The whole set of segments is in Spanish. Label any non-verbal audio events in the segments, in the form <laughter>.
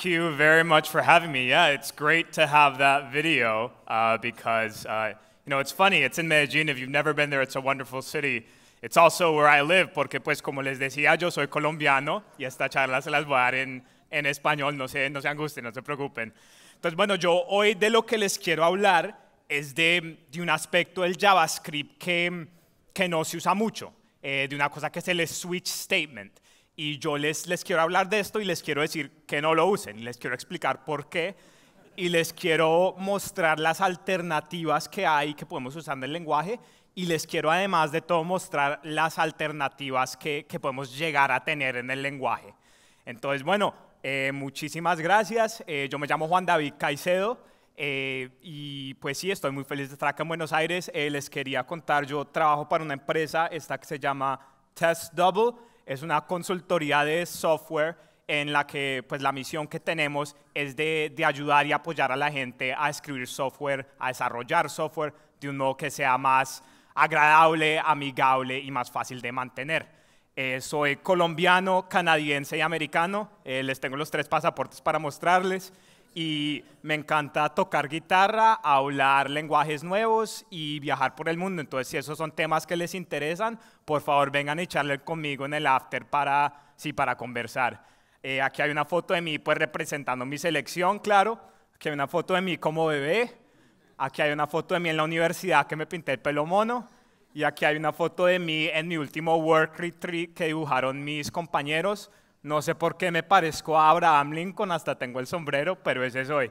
thank you very much for having me. Yeah, it's great to have that video uh, because, uh, you know, it's funny. It's in Medellin. If you've never been there, it's a wonderful city. It's also where I live porque, pues, como les decía, yo soy colombiano y esta charla se las voy a dar en, en español. No se, no se angustien, no se preocupen. Entonces, bueno, yo hoy de lo que les quiero hablar es de, de un aspecto del JavaScript que, que no se usa mucho, eh, de una cosa que es el switch statement. Y yo les, les quiero hablar de esto y les quiero decir que no lo usen, les quiero explicar por qué y les quiero mostrar las alternativas que hay que podemos usar en el lenguaje y les quiero además de todo mostrar las alternativas que, que podemos llegar a tener en el lenguaje. Entonces, bueno, eh, muchísimas gracias. Eh, yo me llamo Juan David Caicedo. Eh, y pues sí, estoy muy feliz de estar acá en Buenos Aires. les quería contar, yo trabajo para una empresa, esta que se llama Test Double es una consultoría de software en la que pues la misión que tenemos es de, ayudar y apoyar a la gente a escribir software, a desarrollar software de un modo que sea más agradable, amigable y más fácil de mantener. Eh, soy colombiano, canadiense y americano. Eh, les tengo los tres pasaportes para mostrarles y me encanta tocar guitarra, hablar lenguajes nuevos y viajar por el mundo. Entonces, si esos son temas que les interesan, por favor vengan a echarle conmigo en el after para, sí, para conversar. Eh, aquí hay una foto de mí pues representando mi selección, claro. Aquí hay una foto de mí como bebé. Aquí hay una foto de mí en la universidad que me pinté el pelo mono. Y aquí hay una foto de mí en mi último work retreat que dibujaron mis compañeros. No sé por qué me parezco a Abraham Lincoln, hasta tengo el sombrero, pero ese soy.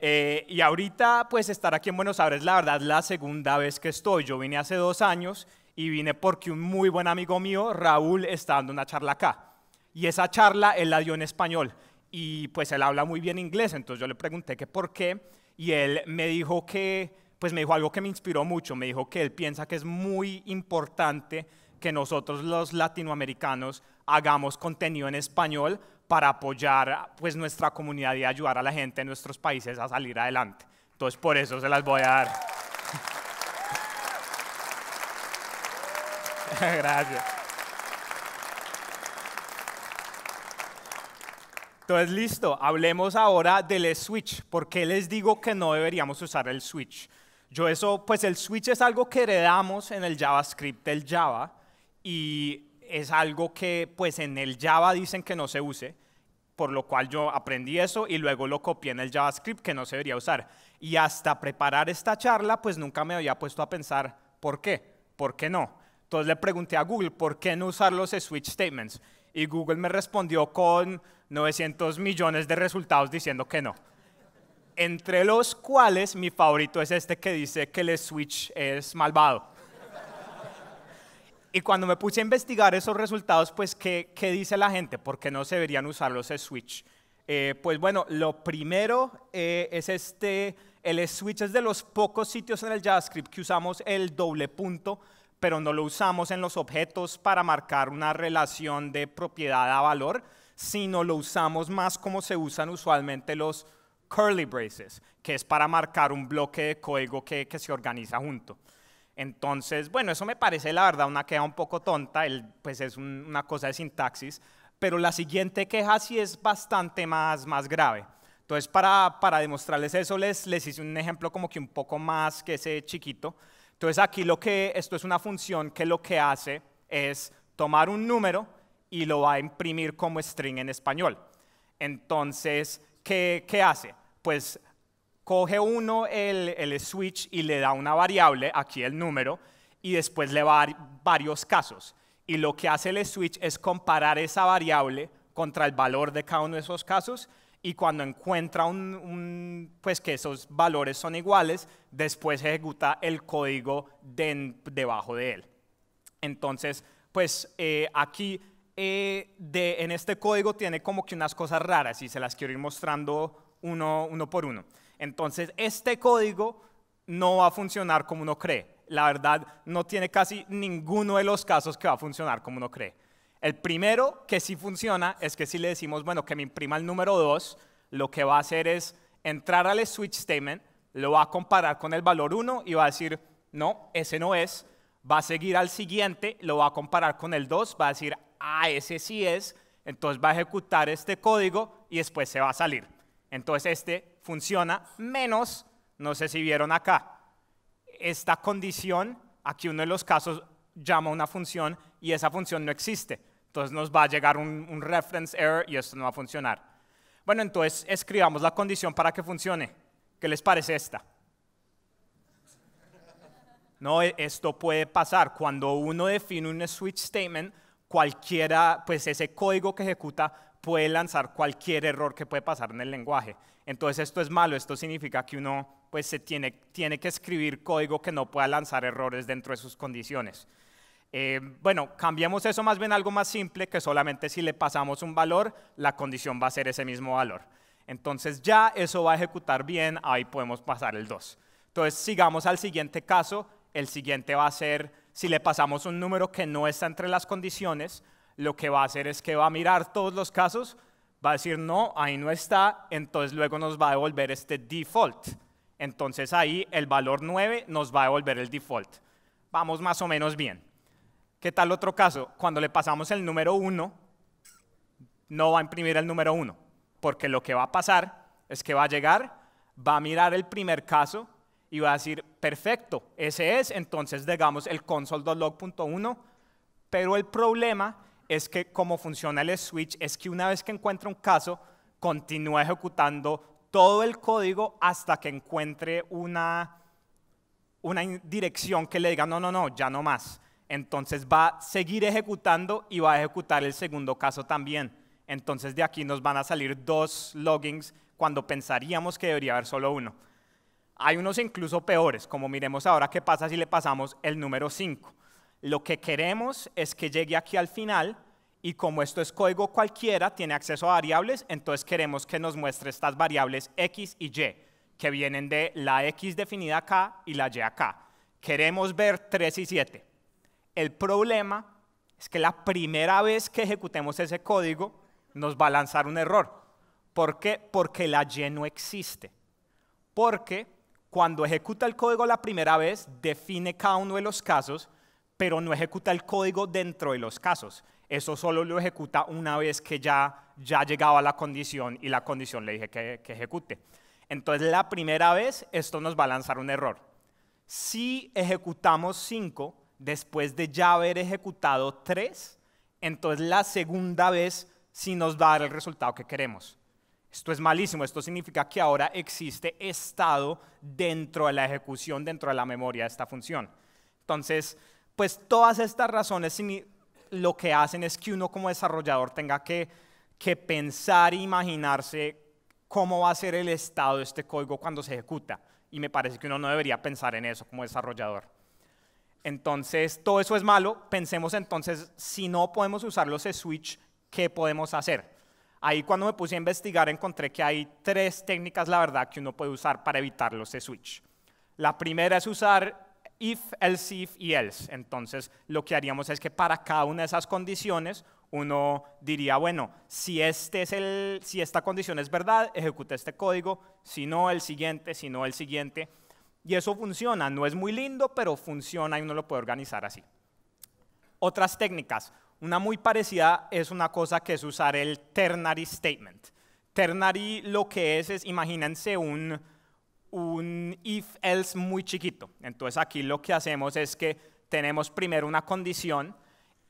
Eh, y ahorita, pues estar aquí en Buenos Aires, la verdad, la segunda vez que estoy. Yo vine hace dos años y vine porque un muy buen amigo mío, Raúl, está dando una charla acá. Y esa charla él la dio en español. Y pues él habla muy bien inglés, entonces yo le pregunté que por qué. Y él me dijo que, pues me dijo algo que me inspiró mucho. Me dijo que él piensa que es muy importante que nosotros los latinoamericanos hagamos contenido en español para apoyar pues, nuestra comunidad y ayudar a la gente en nuestros países a salir adelante. Entonces, por eso se las voy a dar. <laughs> Gracias. Entonces, listo, hablemos ahora del switch. ¿Por qué les digo que no deberíamos usar el switch? Yo eso, pues el switch es algo que heredamos en el JavaScript del Java y es algo que pues en el Java dicen que no se use, por lo cual yo aprendí eso y luego lo copié en el JavaScript que no se debería usar. Y hasta preparar esta charla pues nunca me había puesto a pensar por qué, por qué no. Entonces le pregunté a Google por qué no usar los switch statements y Google me respondió con 900 millones de resultados diciendo que no. Entre los cuales mi favorito es este que dice que el switch es malvado. Y cuando me puse a investigar esos resultados, pues, ¿qué, dice la gente? ¿Por qué no se deberían usar los switch? Eh, pues bueno, lo primero eh, es este, el switch es de los pocos sitios en el JavaScript que usamos el doble punto, pero no lo usamos en los objetos para marcar una relación de propiedad a valor, sino lo usamos más como se usan usualmente los curly braces, que es para marcar un bloque de código que se organiza junto. Entonces, bueno, eso me parece la verdad una queja un poco tonta, pues es una cosa de sintaxis, pero la siguiente queja sí es bastante más, más grave. Entonces, para, demostrarles eso, les, les hice un ejemplo como que un poco más que ese chiquito. Entonces, aquí lo que, esto es una función que lo que hace es tomar un número y lo va a imprimir como string en español. Entonces, ¿qué, qué hace? Pues coge uno el, switch y le da una variable, aquí el número, y después le va varios casos. Y lo que hace el switch es comparar esa variable contra el valor de cada uno de esos casos y cuando encuentra un, pues que esos valores son iguales, después ejecuta el código debajo de él. Entonces, pues eh, aquí eh, en este código tiene como que unas cosas raras y se las quiero ir mostrando uno por uno. Entonces, este código no va a funcionar como uno cree. La verdad, no tiene casi ninguno de los casos que va a funcionar como uno cree. El primero que sí funciona es que si le decimos, bueno, que me imprima el número 2, lo que va a hacer es entrar al switch statement, lo va a comparar con el valor 1 y va a decir, no, ese no es. Va a seguir al siguiente, lo va a comparar con el 2, va a decir, ah, ese sí es. Entonces va a ejecutar este código y después se va a salir. Entonces este funciona, menos, no sé si vieron acá, esta condición, aquí uno de los casos llama una función y esa función no existe. Entonces nos va a llegar un, reference error y esto no va a funcionar. Bueno, entonces escribamos la condición para que funcione. ¿Qué les parece esta? No, e, esto puede pasar. Cuando uno define un switch statement, cualquiera, pues ese código que ejecuta puede lanzar cualquier error que puede pasar en el lenguaje. Entonces esto es malo, esto significa que uno pues, tiene, que escribir código que no pueda lanzar errores dentro de sus condiciones. Eh, bueno, cambiamos eso más bien algo más simple, que solamente si le pasamos un valor, la condición va a ser ese mismo valor. Entonces ya eso va a ejecutar bien, ahí podemos pasar el 2. Entonces sigamos al siguiente caso, el siguiente va a ser, si le pasamos un número que no está entre las condiciones, lo que va a hacer es que va a mirar todos los casos, va a decir no, ahí no está, entonces luego nos va a devolver este default. Entonces ahí el valor 9 nos va a devolver el default. Vamos más o menos bien. ¿Qué tal otro caso? Cuando le pasamos el número 1, no va a imprimir el número 1, porque lo que va a pasar es que va a llegar, va a mirar el primer caso y va a decir, perfecto, ese es, entonces digamos el console.log.1, pero el problema es que como funciona el switch es que una vez que encuentra un caso, continúa ejecutando todo el código hasta que encuentre una, una dirección que le diga, no, no, no, ya no más. Entonces va a seguir ejecutando y va a ejecutar el segundo caso también. Entonces de aquí nos van a salir dos logins cuando pensaríamos que debería haber solo uno. Hay unos incluso peores, como miremos ahora qué pasa si le pasamos el número 5. Lo que queremos es que llegue aquí al final y como esto es código cualquiera, tiene acceso a variables, entonces queremos que nos muestre estas variables x y y, que vienen de la x definida acá y la y acá. Queremos ver 3 y 7. El problema es que la primera vez que ejecutemos ese código nos va a lanzar un error. ¿Por qué? Porque la Y no existe. Porque cuando ejecuta el código la primera vez, define cada uno de los casos pero no ejecuta el código dentro de los casos. Eso solo lo ejecuta una vez que ya, ya llegaba la condición y la condición le dije que, que ejecute. Entonces, la primera vez, esto nos va a lanzar un error. Si ejecutamos 5 después de ya haber ejecutado 3, entonces la segunda vez sí nos va a dar el resultado que queremos. Esto es malísimo, esto significa que ahora existe estado dentro de la ejecución, dentro de la memoria de esta función. Entonces, pues todas estas razones lo que hacen es que uno como desarrollador tenga que, pensar e imaginarse cómo va a ser el estado de este código cuando se ejecuta. Y me parece que uno no debería pensar en eso como desarrollador. Entonces, todo eso es malo. Pensemos entonces, si no podemos usar los switch, ¿qué podemos hacer? Ahí cuando me puse a investigar encontré que hay tres técnicas, la verdad, que uno puede usar para evitar los switch. La primera es usar if, else if y else. Entonces, lo que haríamos es que para cada una de esas condiciones, uno diría, bueno, este si, esta condición es verdad, ejecute este código, si no, el siguiente, si no, el siguiente. Y eso funciona, no es muy lindo, pero funciona y uno lo puede organizar así. Otras técnicas, una muy parecida es una cosa que es usar el ternary statement. Ternary lo que es es, imagínense un un if-else muy chiquito. Entonces aquí lo que hacemos es que tenemos primero una condición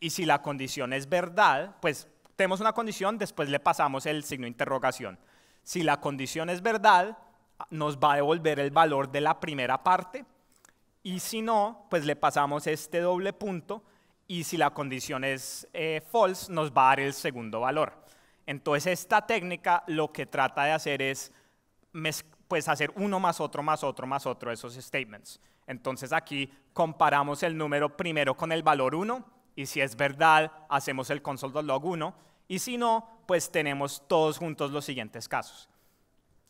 y si la condición es verdad, pues tenemos una condición, después le pasamos el signo interrogación. Si la condición es verdad, nos va a devolver el valor de la primera parte y si no, pues le pasamos este doble punto y si la condición es eh, false, nos va a dar el segundo valor. Entonces esta técnica lo que trata de hacer es mezclar, pues hacer uno más otro, más otro, más otro, esos statements. Entonces aquí comparamos el número primero con el valor 1 y si es verdad, hacemos el console.log 1 y si no, pues tenemos todos juntos los siguientes casos.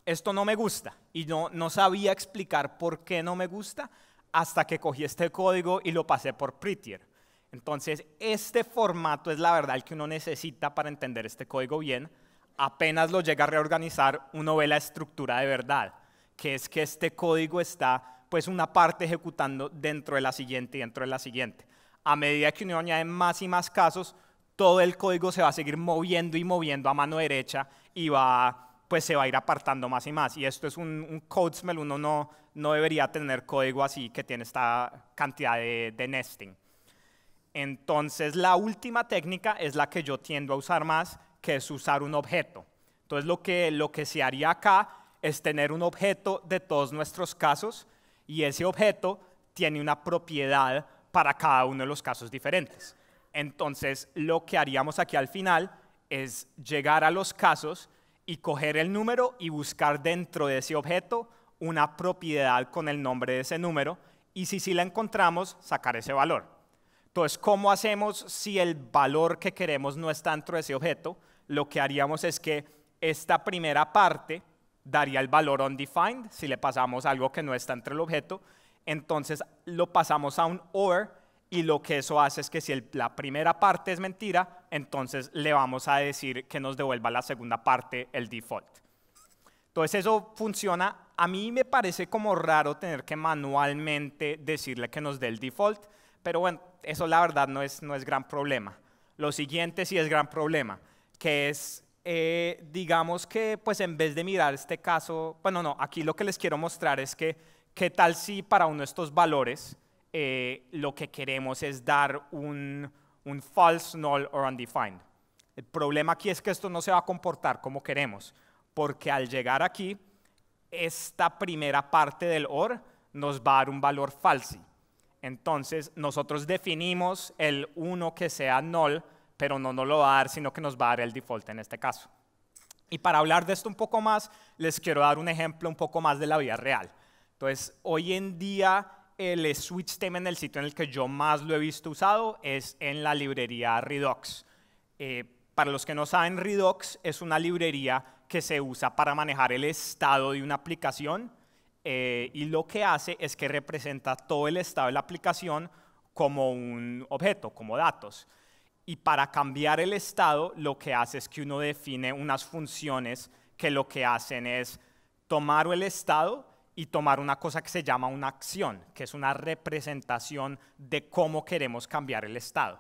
Esto no me gusta y no, no sabía explicar por qué no me gusta hasta que cogí este código y lo pasé por Prettier. Entonces, este formato es la verdad que uno necesita para entender este código bien apenas lo llega a reorganizar, uno ve la estructura de verdad, que es que este código está pues una parte ejecutando dentro de la siguiente y dentro de la siguiente. A medida que uno añade más y más casos, todo el código se va a seguir moviendo y moviendo a mano derecha y va pues se va a ir apartando más y más. Y esto es un, code smell, uno no, no debería tener código así que tiene esta cantidad de, de, nesting. Entonces, la última técnica es la que yo tiendo a usar más que es usar un objeto. Entonces lo que, lo que se haría acá es tener un objeto de todos nuestros casos y ese objeto tiene una propiedad para cada uno de los casos diferentes. Entonces lo que haríamos aquí al final es llegar a los casos y coger el número y buscar dentro de ese objeto una propiedad con el nombre de ese número y si sí si la encontramos, sacar ese valor. Entonces, ¿cómo hacemos si el valor que queremos no está dentro de ese objeto? Lo que haríamos es que esta primera parte daría el valor undefined, si le pasamos algo que no está entre el objeto, entonces lo pasamos a un or y lo que eso hace es que si la primera parte es mentira, entonces le vamos a decir que nos devuelva la segunda parte, el default. Entonces eso funciona, a mí me parece como raro tener que manualmente decirle que nos dé el default, pero bueno, eso la verdad no es, no es gran problema. Lo siguiente sí es gran problema, que es, eh, digamos que pues en vez de mirar este caso, bueno, no, aquí lo que les quiero mostrar es que qué tal si para uno de estos valores eh, lo que queremos es dar un, un false, null or undefined. El problema aquí es que esto no se va a comportar como queremos, porque al llegar aquí, esta primera parte del OR nos va a dar un valor falsi. Entonces nosotros definimos el 1 que sea null, pero no nos lo va a dar, sino que nos va a dar el default en este caso. Y para hablar de esto un poco más, les quiero dar un ejemplo un poco más de la vida real. Entonces, hoy en día el switch statement en el sitio en el que yo más lo he visto usado es en la librería Redux. Eh, para los que no saben, Redux es una librería que se usa para manejar el estado de una aplicación eh, y lo que hace es que representa todo el estado de la aplicación como un objeto, como datos. Y para cambiar el estado, lo que hace es que uno define unas funciones que lo que hacen es tomar el estado y tomar una cosa que se llama una acción, que es una representación de cómo queremos cambiar el estado.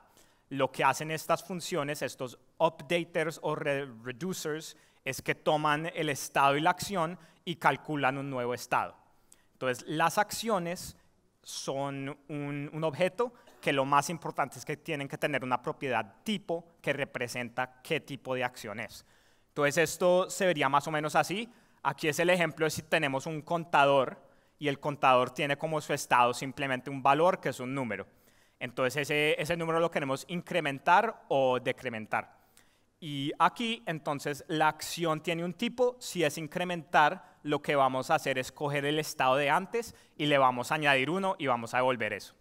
Lo que hacen estas funciones, estos updaters o reducers, es que toman el estado y la acción y calculan un nuevo estado. Entonces, las acciones son un, objeto que lo más importante es que tienen que tener una propiedad tipo que representa qué tipo de acción es. Entonces, esto se vería más o menos así. Aquí es el ejemplo de si tenemos un contador y el contador tiene como su estado simplemente un valor que es un número. Entonces, ese, ese número lo queremos incrementar o decrementar. Y aquí entonces la acción tiene un tipo, si es incrementar, lo que vamos a hacer es coger el estado de antes y le vamos a añadir uno y vamos a devolver eso.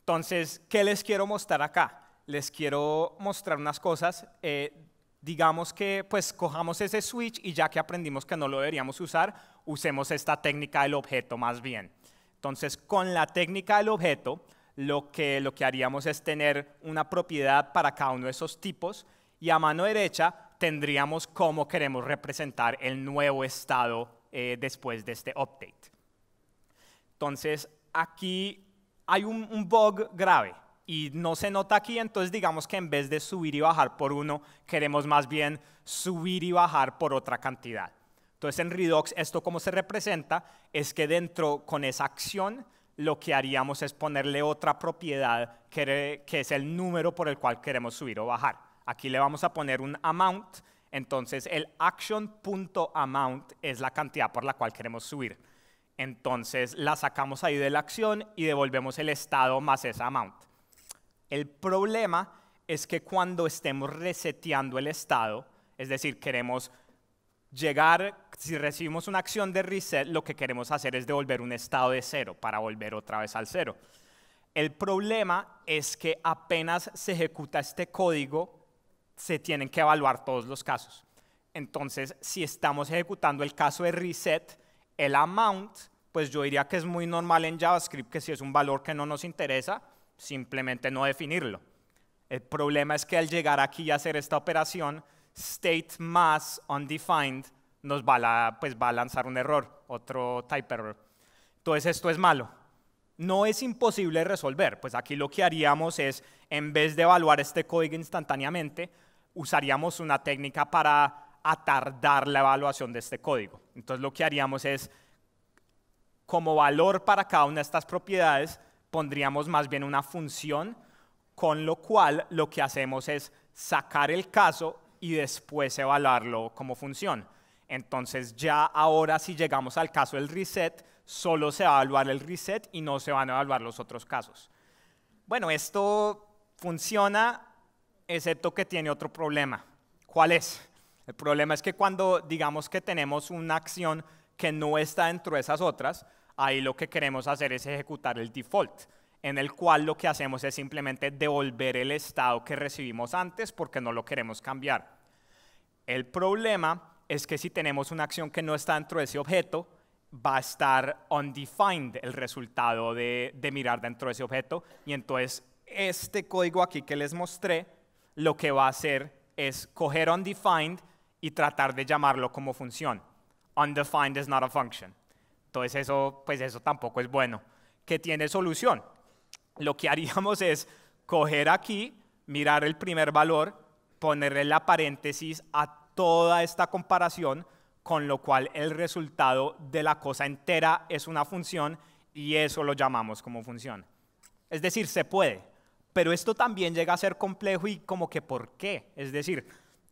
Entonces, ¿qué les quiero mostrar acá? Les quiero mostrar unas cosas. Eh, digamos que pues cojamos ese switch y ya que aprendimos que no lo deberíamos usar, usemos esta técnica del objeto más bien. Entonces, con la técnica del objeto, lo que, lo que haríamos es tener una propiedad para cada uno de esos tipos y a mano derecha tendríamos cómo queremos representar el nuevo estado eh, después de este update. Entonces, aquí hay un, bug grave y no se nota aquí, entonces digamos que en vez de subir y bajar por uno, queremos más bien subir y bajar por otra cantidad. Entonces en Redox esto cómo se representa es que dentro con esa acción lo que haríamos es ponerle otra propiedad que, que es el número por el cual queremos subir o bajar. Aquí le vamos a poner un amount. Entonces el action.amount es la cantidad por la cual queremos subir. Entonces la sacamos ahí de la acción y devolvemos el estado más esa amount. El problema es que cuando estemos reseteando el estado, es decir, queremos llegar, si recibimos una acción de reset, lo que queremos hacer es devolver un estado de cero para volver otra vez al cero. El problema es que apenas se ejecuta este código, se tienen que evaluar todos los casos. Entonces, si estamos ejecutando el caso de reset, el amount, pues yo diría que es muy normal en JavaScript que si es un valor que no nos interesa, simplemente no definirlo. El problema es que al llegar aquí y hacer esta operación, state más undefined nos va, a pues lanzar un error, otro type error. Entonces esto es malo. No es imposible resolver, pues aquí lo que haríamos es, en vez de evaluar este código instantáneamente, usaríamos una técnica para atardar la evaluación de este código. Entonces lo que haríamos es, como valor para cada una de estas propiedades, pondríamos más bien una función, con lo cual lo que hacemos es sacar el caso y después evaluarlo como función. Entonces ya ahora si llegamos al caso del reset, solo se va a evaluar el reset y no se van a evaluar los otros casos. Bueno, esto funciona excepto que tiene otro problema. ¿Cuál es? El problema es que cuando digamos que tenemos una acción que no está dentro de esas otras, ahí lo que queremos hacer es ejecutar el default, en el cual lo que hacemos es simplemente devolver el estado que recibimos antes porque no lo queremos cambiar. El problema es que si tenemos una acción que no está dentro de ese objeto, va a estar undefined el resultado de, de mirar dentro de ese objeto y entonces este código aquí que les mostré lo que va a hacer es coger undefined y tratar de llamarlo como función. Undefined is not a function. Entonces eso, pues eso tampoco es bueno. ¿Qué tiene solución. Lo que haríamos es coger aquí, mirar el primer valor, ponerle la paréntesis a toda esta comparación, con lo cual el resultado de la cosa entera es una función y eso lo llamamos como función. Es decir, se puede pero esto también llega a ser complejo y como que ¿por qué? Es decir,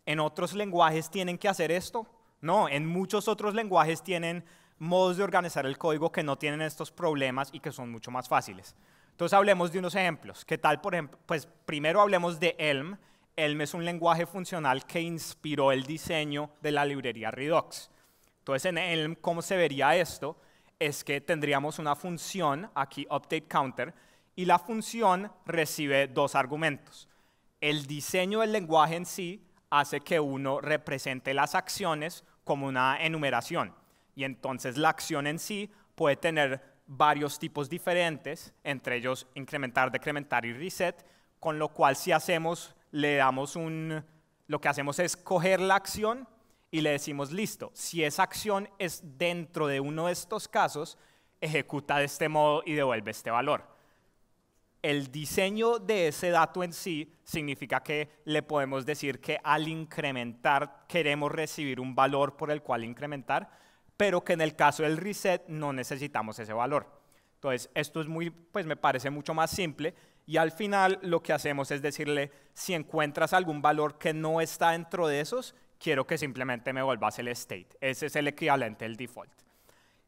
¿en otros lenguajes tienen que hacer esto? No, en muchos otros lenguajes tienen modos de organizar el código que no tienen estos problemas y que son mucho más fáciles. Entonces hablemos de unos ejemplos. ¿Qué tal, por ejemplo? Pues primero hablemos de Elm. Elm es un lenguaje funcional que inspiró el diseño de la librería Redux. Entonces en Elm, ¿cómo se vería esto? Es que tendríamos una función, aquí update y la función recibe dos argumentos. El diseño del lenguaje en sí hace que uno represente las acciones como una enumeración y entonces la acción en sí puede tener varios tipos diferentes, entre ellos incrementar, decrementar y reset, con lo cual si hacemos, le damos un, lo que hacemos es coger la acción y le decimos, listo, si esa acción es dentro de uno de estos casos, ejecuta de este modo y devuelve este valor el diseño de ese dato en sí significa que le podemos decir que al incrementar queremos recibir un valor por el cual incrementar, pero que en el caso del reset no necesitamos ese valor. Entonces, esto es muy, pues me parece mucho más simple y al final lo que hacemos es decirle, si encuentras algún valor que no está dentro de esos, quiero que simplemente me vuelvas el state. Ese es el equivalente el default.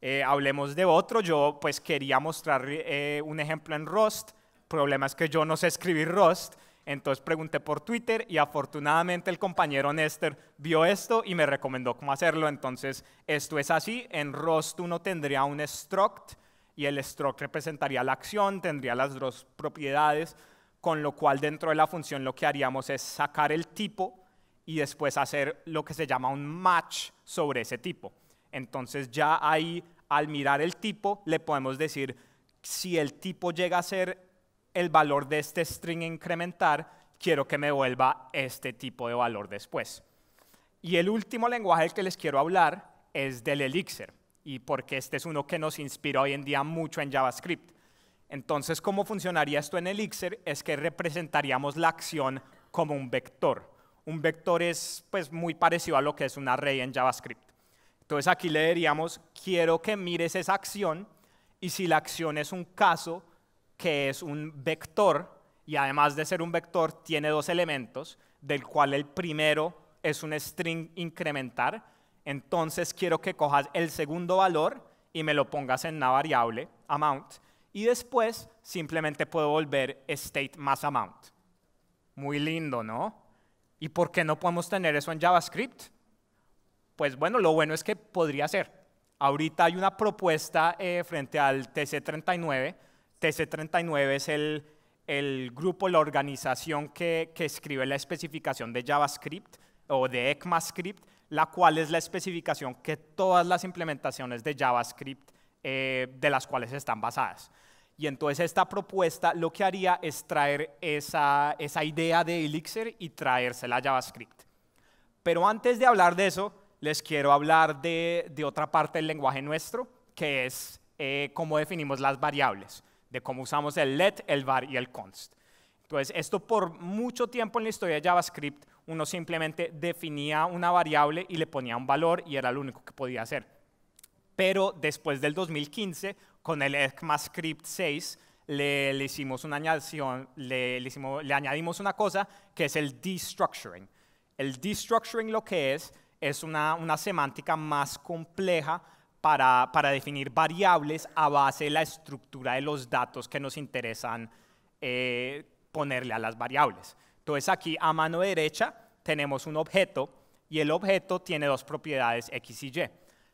Eh, hablemos de otro, yo pues quería mostrar eh, un ejemplo en Rust, problema es que yo no sé escribir Rust, entonces pregunté por Twitter y afortunadamente el compañero Néstor vio esto y me recomendó cómo hacerlo. Entonces, esto es así. En Rust uno tendría un struct y el struct representaría la acción, tendría las dos propiedades, con lo cual dentro de la función lo que haríamos es sacar el tipo y después hacer lo que se llama un match sobre ese tipo. Entonces ya ahí al mirar el tipo le podemos decir si el tipo llega a ser el valor de este string incrementar, quiero que me vuelva este tipo de valor después. Y el último lenguaje del que les quiero hablar es del Elixir, y porque este es uno que nos inspira hoy en día mucho en JavaScript. Entonces, ¿cómo funcionaría esto en Elixir? Es que representaríamos la acción como un vector. Un vector es pues, muy parecido a lo que es una array en JavaScript. Entonces aquí le diríamos, quiero que mires esa acción, y si la acción es un caso, que es un vector y además de ser un vector tiene dos elementos, del cual el primero es un string incrementar, entonces quiero que cojas el segundo valor y me lo pongas en una variable amount y después simplemente puedo volver state más amount. Muy lindo, ¿no? ¿Y por qué no podemos tener eso en JavaScript? Pues bueno, lo bueno es que podría ser. Ahorita hay una propuesta eh, frente al TC39 TC39 es el, el grupo, la organización que, que, escribe la especificación de JavaScript o de ECMAScript, la cual es la especificación que todas las implementaciones de JavaScript eh, de las cuales están basadas. Y entonces esta propuesta lo que haría es traer esa, esa idea de Elixir y traérsela a JavaScript. Pero antes de hablar de eso, les quiero hablar de, de otra parte del lenguaje nuestro, que es eh, cómo definimos las variables de cómo usamos el let, el var y el const. Entonces, esto por mucho tiempo en la historia de JavaScript, uno simplemente definía una variable y le ponía un valor y era lo único que podía hacer. Pero después del 2015, con el ECMAScript 6, le, hicimos una añadición, le, le, hicimos, le añadimos una cosa que es el destructuring. El destructuring lo que es es una, una semántica más compleja para, definir variables a base de la estructura de los datos que nos interesan eh, ponerle a las variables. Entonces aquí a mano derecha tenemos un objeto y el objeto tiene dos propiedades X y Y.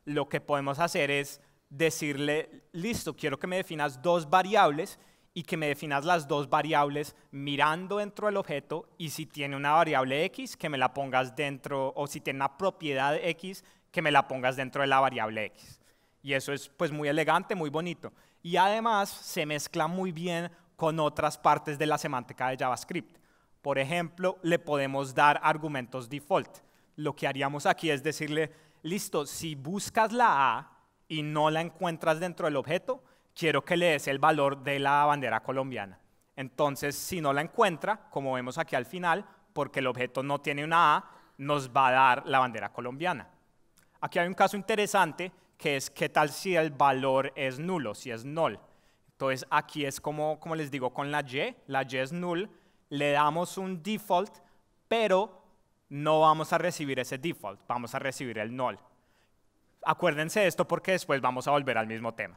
Lo que podemos hacer es decirle, listo, quiero que me definas dos variables y que me definas las dos variables mirando dentro del objeto y si tiene una variable X, que me la pongas dentro, o si tiene una propiedad X, que me la pongas dentro de la variable x. Y eso es pues muy elegante, muy bonito. Y además se mezcla muy bien con otras partes de la semántica de JavaScript. Por ejemplo, le podemos dar argumentos default. Lo que haríamos aquí es decirle, listo, si buscas la A y no la encuentras dentro del objeto, quiero que le des el valor de la bandera colombiana. Entonces, si no la encuentra, como vemos aquí al final, porque el objeto no tiene una A, nos va a dar la bandera colombiana. Aquí hay un caso interesante que es qué tal si el valor es nulo, si es null. Entonces aquí es como, como les digo con la Y, la Y es null, le damos un default, pero no vamos a recibir ese default, vamos a recibir el null. Acuérdense de esto porque después vamos a volver al mismo tema.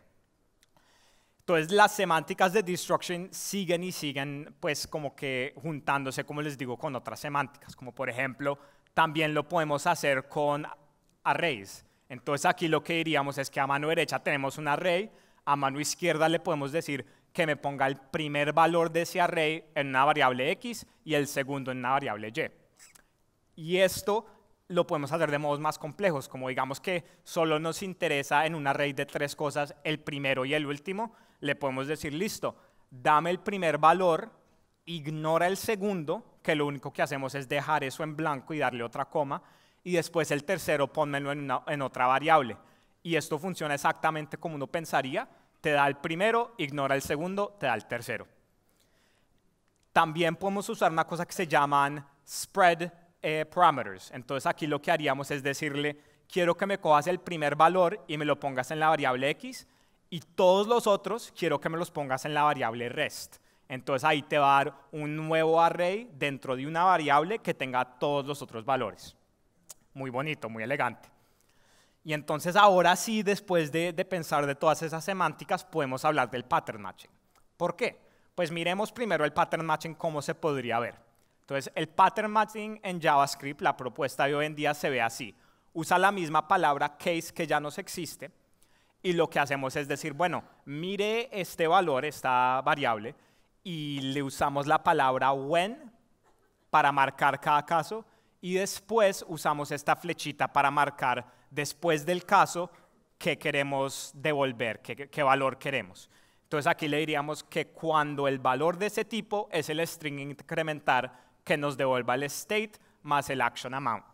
Entonces las semánticas de destruction siguen y siguen pues como que juntándose, como les digo, con otras semánticas, como por ejemplo, también lo podemos hacer con arrays. Entonces aquí lo que diríamos es que a mano derecha tenemos un array, a mano izquierda le podemos decir que me ponga el primer valor de ese array en una variable x y el segundo en una variable y. Y esto lo podemos hacer de modos más complejos, como digamos que solo nos interesa en un array de tres cosas el primero y el último, le podemos decir, listo, dame el primer valor, ignora el segundo, que lo único que hacemos es dejar eso en blanco y darle otra coma, y después el tercero ponmelo en, otra variable. Y esto funciona exactamente como uno pensaría, te da el primero, ignora el segundo, te da el tercero. También podemos usar una cosa que se llaman spread eh, parameters. Entonces aquí lo que haríamos es decirle, quiero que me cojas el primer valor y me lo pongas en la variable x y todos los otros quiero que me los pongas en la variable rest. Entonces ahí te va a dar un nuevo array dentro de una variable que tenga todos los otros valores muy bonito, muy elegante. Y entonces ahora sí, después de, pensar de todas esas semánticas, podemos hablar del pattern matching. ¿Por qué? Pues miremos primero el pattern matching, cómo se podría ver. Entonces, el pattern matching en JavaScript, la propuesta de hoy en día se ve así. Usa la misma palabra case que ya nos existe y lo que hacemos es decir, bueno, mire este valor, esta variable, y le usamos la palabra when para marcar cada caso y después usamos esta flechita para marcar después del caso qué queremos devolver, qué, valor queremos. Entonces aquí le diríamos que cuando el valor de ese tipo es el string incrementar que nos devuelva el state más el action amount.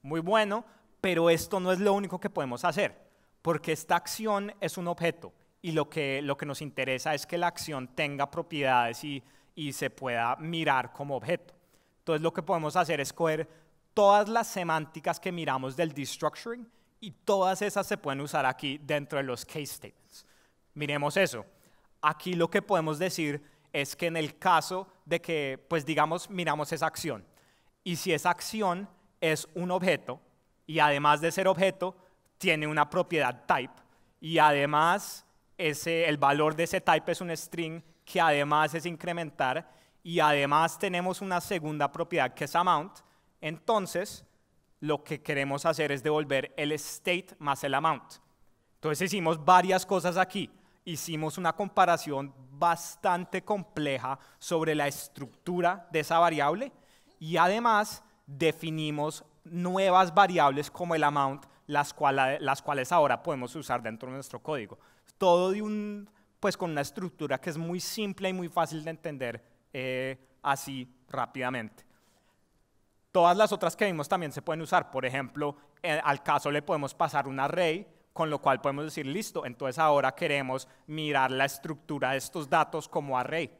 Muy bueno, pero esto no es lo único que podemos hacer, porque esta acción es un objeto y lo que, lo que nos interesa es que la acción tenga propiedades y se pueda mirar como objeto. Entonces lo que podemos hacer es coger todas las semánticas que miramos del destructuring y todas esas se pueden usar aquí dentro de los case statements. Miremos eso. Aquí lo que podemos decir es que en el caso de que, pues digamos, miramos esa acción y si esa acción es un objeto y además de ser objeto tiene una propiedad type y además ese, el valor de ese type es un string que además es incrementar y además tenemos una segunda propiedad que es amount, entonces lo que queremos hacer es devolver el state más el amount. Entonces hicimos varias cosas aquí. Hicimos una comparación bastante compleja sobre la estructura de esa variable y además definimos nuevas variables como el amount, las, cuales ahora podemos usar dentro de nuestro código. Todo un, pues con una estructura que es muy simple y muy fácil de entender eh, así rápidamente. Todas las otras que vimos también se pueden usar. Por ejemplo, eh, al caso le podemos pasar un array, con lo cual podemos decir, listo, entonces ahora queremos mirar la estructura de estos datos como array.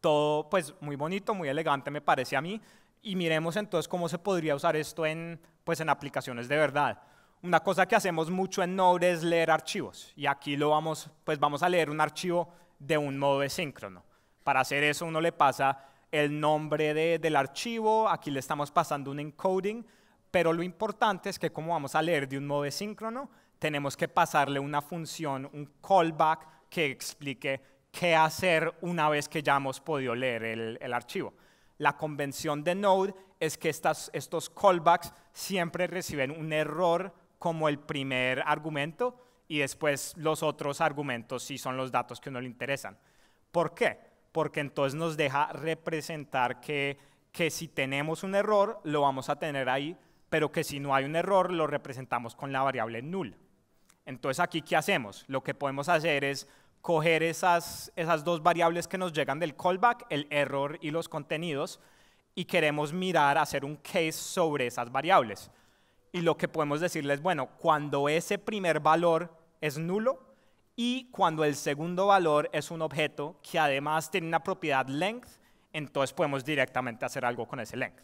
Todo pues muy bonito, muy elegante me parece a mí. Y miremos entonces cómo se podría usar esto en, pues, en aplicaciones de verdad. Una cosa que hacemos mucho en Node es leer archivos. Y aquí lo vamos, pues vamos a leer un archivo de un modo síncrono. Para hacer eso uno le pasa el nombre del archivo, aquí le estamos pasando un encoding, pero lo importante es que como vamos a leer de un modo síncrono, tenemos que pasarle una función, un callback que explique qué hacer una vez que ya hemos podido leer el, archivo. La convención de Node es que estas, estos callbacks siempre reciben un error como el primer argumento y después los otros argumentos si son los datos que uno le interesan. ¿Por qué? porque entonces nos deja representar que, si tenemos un error, lo vamos a tener ahí, pero que si no hay un error, lo representamos con la variable null. Entonces aquí, ¿qué hacemos? Lo que podemos hacer es coger esas, esas dos variables que nos llegan del callback, el error y los contenidos, y queremos mirar, hacer un case sobre esas variables. Y lo que podemos decirles, bueno, cuando ese primer valor es nulo, y cuando el segundo valor es un objeto que además tiene una propiedad length, entonces podemos directamente hacer algo con ese length.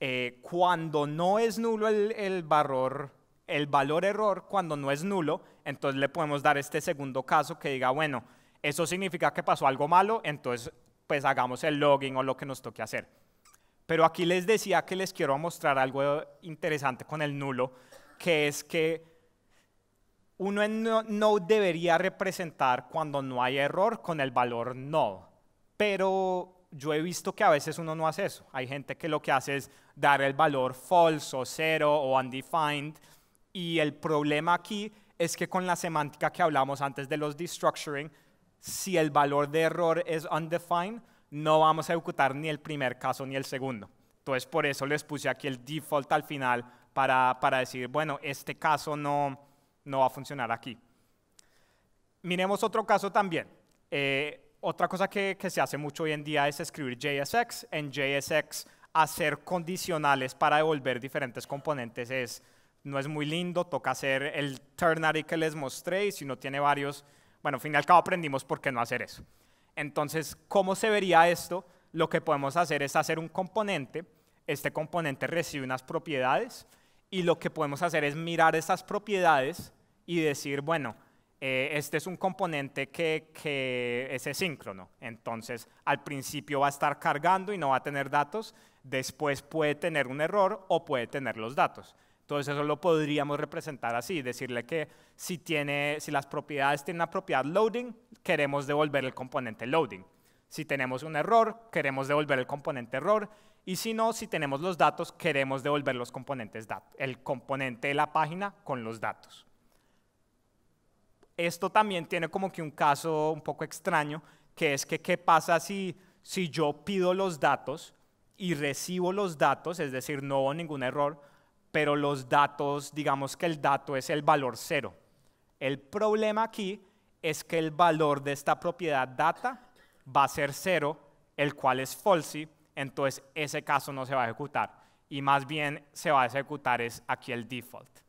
Eh, cuando no es nulo el, valor, el valor error, cuando no es nulo, entonces le podemos dar este segundo caso que diga, bueno, eso significa que pasó algo malo, entonces pues hagamos el login o lo que nos toque hacer. Pero aquí les decía que les quiero mostrar algo interesante con el nulo, que es que uno no, debería representar cuando no hay error con el valor no. Pero yo he visto que a veces uno no hace eso. Hay gente que lo que hace es dar el valor falso, cero o undefined. Y el problema aquí es que con la semántica que hablamos antes de los destructuring, si el valor de error es undefined, no vamos a ejecutar ni el primer caso ni el segundo. Entonces, por eso les puse aquí el default al final para, para decir, bueno, este caso no, no va a funcionar aquí. Miremos otro caso también. Eh, otra cosa que, se hace mucho hoy en día es escribir JSX. En JSX hacer condicionales para devolver diferentes componentes es, no es muy lindo, toca hacer el ternary que les mostré y si no tiene varios, bueno, al fin y al cabo aprendimos por qué no hacer eso. Entonces, ¿cómo se vería esto? Lo que podemos hacer es hacer un componente, este componente recibe unas propiedades, y lo que podemos hacer es mirar esas propiedades y decir, bueno, eh, este es un componente que, es asíncrono. Entonces, al principio va a estar cargando y no va a tener datos, después puede tener un error o puede tener los datos. Entonces eso lo podríamos representar así, decirle que si, tiene, si las propiedades tienen una propiedad loading, queremos devolver el componente loading. Si tenemos un error, queremos devolver el componente error. Y si no, si tenemos los datos, queremos devolver los componentes el componente de la página con los datos. Esto también tiene como que un caso un poco extraño, que es que qué pasa si, si yo pido los datos y recibo los datos, es decir, no hubo ningún error, pero los datos, digamos que el dato es el valor cero. El problema aquí es que el valor de esta propiedad data va a ser cero, el cual es falsy, entonces ese caso no se va a ejecutar y más bien se va a ejecutar es aquí el default.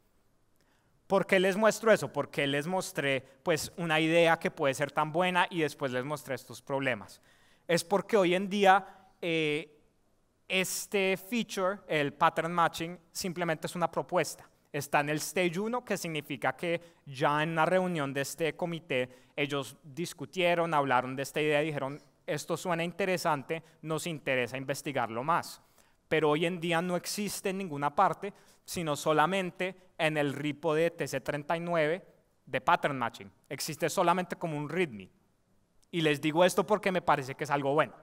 ¿Por qué les muestro eso? Porque les mostré pues una idea que puede ser tan buena y después les mostré estos problemas. Es porque hoy en día eh, este feature, el pattern matching, simplemente es una propuesta. Está en el stage 1, que significa que ya en la reunión de este comité ellos discutieron, hablaron de esta idea y dijeron, esto suena interesante, nos interesa investigarlo más. Pero hoy en día no existe en ninguna parte, sino solamente en el repo de TC39 de pattern matching. Existe solamente como un README. Y les digo esto porque me parece que es algo bueno.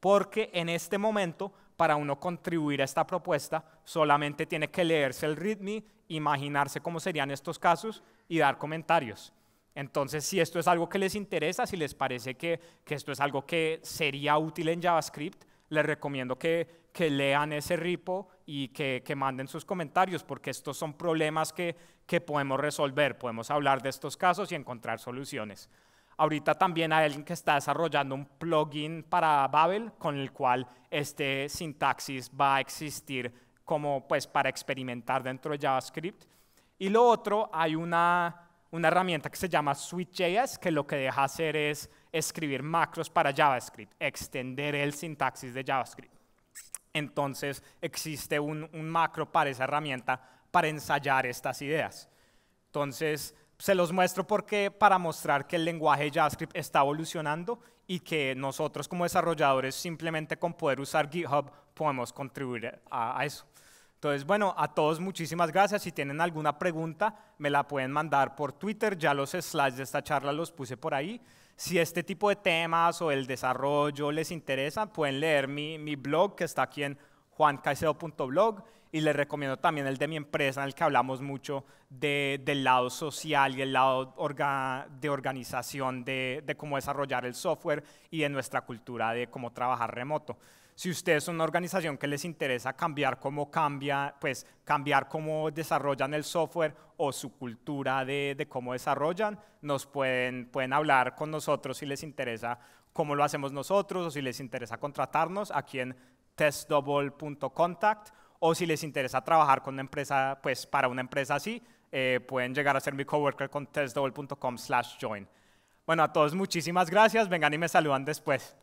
Porque en este momento, para uno contribuir a esta propuesta, solamente tiene que leerse el README, imaginarse cómo serían estos casos y dar comentarios. Entonces, si esto es algo que les interesa, si les parece que, esto es algo que sería útil en JavaScript, les recomiendo que, lean ese repo y que, manden sus comentarios, porque estos son problemas que, que podemos resolver. Podemos hablar de estos casos y encontrar soluciones. Ahorita también hay alguien que está desarrollando un plugin para Babel con el cual este sintaxis va a existir como pues para experimentar dentro de JavaScript. Y lo otro, hay una una herramienta que se llama Switch.js, que lo que deja hacer es escribir macros para JavaScript, extender el sintaxis de JavaScript. Entonces existe un, macro para esa herramienta para ensayar estas ideas. Entonces se los muestro porque para mostrar que el lenguaje JavaScript está evolucionando y que nosotros como desarrolladores simplemente con poder usar GitHub podemos contribuir a eso. Entonces, bueno, a todos muchísimas gracias. Si tienen alguna pregunta, me la pueden mandar por Twitter. Ya los slides de esta charla los puse por ahí. Si este tipo de temas o el desarrollo les interesa, pueden leer mi, blog que está aquí en juancaicedo.blog y les recomiendo también el de mi empresa en el que hablamos mucho del lado social y el lado de organización de, de cómo desarrollar el software y de nuestra cultura de cómo trabajar remoto. Si ustedes son una organización que les interesa cambiar cómo cambia, pues cambiar cómo desarrollan el software o su cultura de, cómo desarrollan, nos pueden, pueden hablar con nosotros si les interesa cómo lo hacemos nosotros o si les interesa contratarnos aquí en testdouble.contact o si les interesa trabajar con una empresa, pues para una empresa así, eh, pueden llegar a ser mi coworker con testdouble.com join. Bueno, a todos muchísimas gracias. Vengan y me saludan después.